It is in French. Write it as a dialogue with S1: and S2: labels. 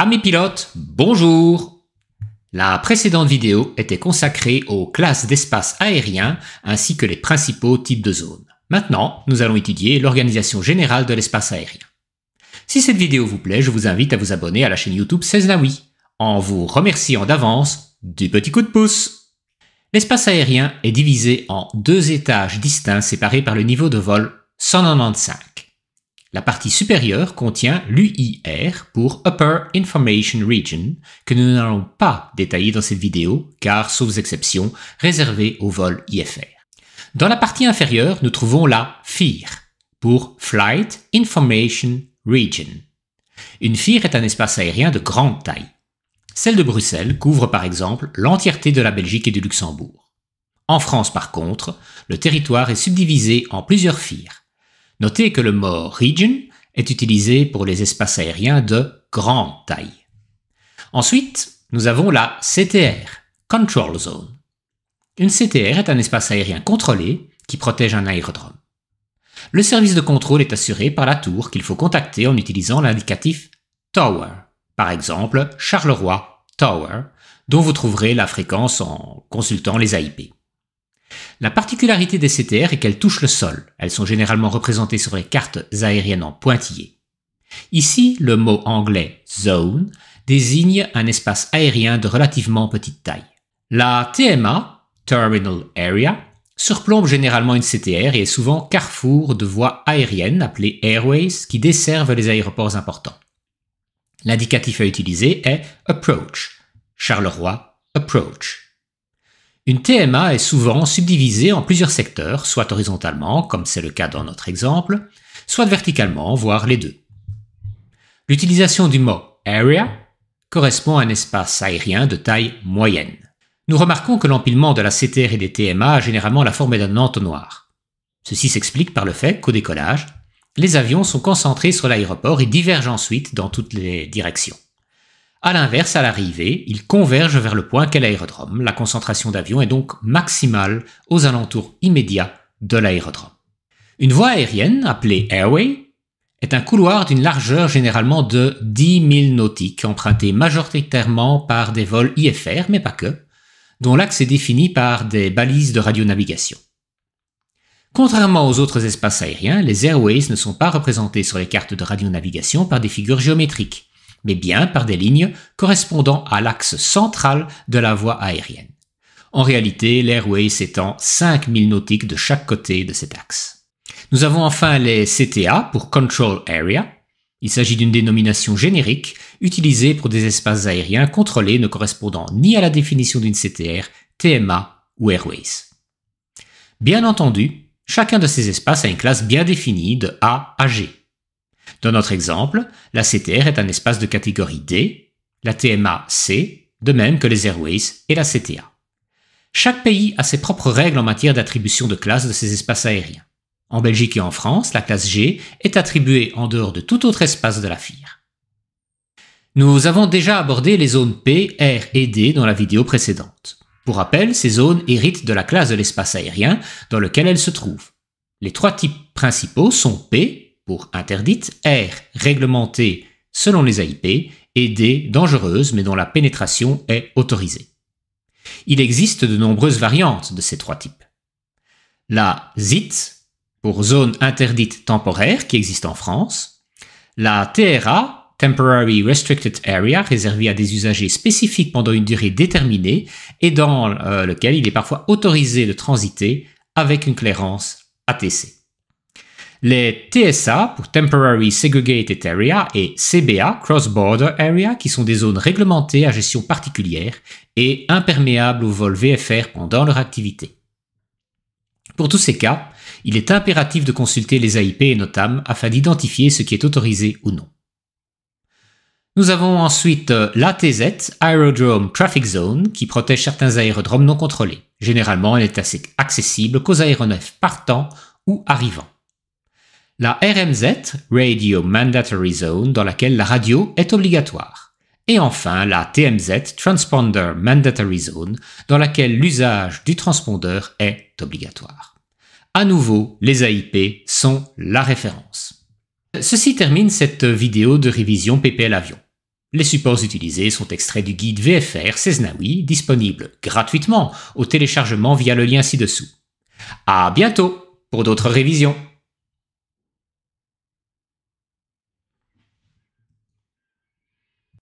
S1: Amis pilotes, bonjour La précédente vidéo était consacrée aux classes d'espace aérien ainsi que les principaux types de zones. Maintenant, nous allons étudier l'organisation générale de l'espace aérien. Si cette vidéo vous plaît, je vous invite à vous abonner à la chaîne YouTube 16 en vous remerciant d'avance du petit coup de pouce L'espace aérien est divisé en deux étages distincts séparés par le niveau de vol 195. La partie supérieure contient l'UIR pour Upper Information Region que nous n'allons pas détailler dans cette vidéo car, sauf exception, réservée au vol IFR. Dans la partie inférieure, nous trouvons la FIR pour Flight Information Region. Une FIR est un espace aérien de grande taille. Celle de Bruxelles couvre par exemple l'entièreté de la Belgique et du Luxembourg. En France par contre, le territoire est subdivisé en plusieurs FIR Notez que le mot region est utilisé pour les espaces aériens de grande taille. Ensuite, nous avons la CTR, Control Zone. Une CTR est un espace aérien contrôlé qui protège un aérodrome. Le service de contrôle est assuré par la tour qu'il faut contacter en utilisant l'indicatif Tower, par exemple Charleroi Tower, dont vous trouverez la fréquence en consultant les AIP. La particularité des CTR est qu'elles touchent le sol. Elles sont généralement représentées sur les cartes aériennes en pointillés. Ici, le mot anglais zone désigne un espace aérien de relativement petite taille. La TMA, Terminal Area, surplombe généralement une CTR et est souvent carrefour de voies aériennes appelées airways qui desservent les aéroports importants. L'indicatif à utiliser est approach. Charleroi, approach. Une TMA est souvent subdivisée en plusieurs secteurs, soit horizontalement, comme c'est le cas dans notre exemple, soit verticalement, voire les deux. L'utilisation du mot area correspond à un espace aérien de taille moyenne. Nous remarquons que l'empilement de la CTR et des TMA a généralement la forme d'un entonnoir. Ceci s'explique par le fait qu'au décollage, les avions sont concentrés sur l'aéroport et divergent ensuite dans toutes les directions. À l'inverse, à l'arrivée, ils convergent vers le point qu'est l'aérodrome. La concentration d'avions est donc maximale aux alentours immédiats de l'aérodrome. Une voie aérienne, appelée Airway, est un couloir d'une largeur généralement de 10 000 nautiques, emprunté majoritairement par des vols IFR, mais pas que, dont l'axe est défini par des balises de radionavigation. Contrairement aux autres espaces aériens, les airways ne sont pas représentés sur les cartes de radionavigation par des figures géométriques mais bien par des lignes correspondant à l'axe central de la voie aérienne. En réalité, l'airway s'étend 5000 nautiques de chaque côté de cet axe. Nous avons enfin les CTA pour Control Area. Il s'agit d'une dénomination générique utilisée pour des espaces aériens contrôlés ne correspondant ni à la définition d'une CTR, TMA ou Airways. Bien entendu, chacun de ces espaces a une classe bien définie de A à G. Dans notre exemple, la CTR est un espace de catégorie D, la TMA C, de même que les Airways et la CTA. Chaque pays a ses propres règles en matière d'attribution de classe de ses espaces aériens. En Belgique et en France, la classe G est attribuée en dehors de tout autre espace de la FIR. Nous avons déjà abordé les zones P, R et D dans la vidéo précédente. Pour rappel, ces zones héritent de la classe de l'espace aérien dans lequel elles se trouvent. Les trois types principaux sont P, pour interdite, R réglementée selon les AIP et D dangereuse mais dont la pénétration est autorisée. Il existe de nombreuses variantes de ces trois types. La ZIT pour zone interdite temporaire qui existe en France, la TRA Temporary Restricted Area réservée à des usagers spécifiques pendant une durée déterminée et dans euh, lequel il est parfois autorisé de transiter avec une clairance ATC les TSA pour Temporary Segregated Area et CBA, Cross Border Area, qui sont des zones réglementées à gestion particulière et imperméables au vol VFR pendant leur activité. Pour tous ces cas, il est impératif de consulter les AIP et NOTAM afin d'identifier ce qui est autorisé ou non. Nous avons ensuite euh, l'ATZ, Aerodrome Traffic Zone, qui protège certains aérodromes non contrôlés. Généralement, elle est assez accessible qu'aux aéronefs partant ou arrivant la RMZ, Radio Mandatory Zone, dans laquelle la radio est obligatoire. Et enfin, la TMZ, Transponder Mandatory Zone, dans laquelle l'usage du transpondeur est obligatoire. À nouveau, les AIP sont la référence. Ceci termine cette vidéo de révision PPL Avion. Les supports utilisés sont extraits du guide VFR Cesnawi, disponible gratuitement au téléchargement via le lien ci-dessous. À bientôt pour d'autres révisions!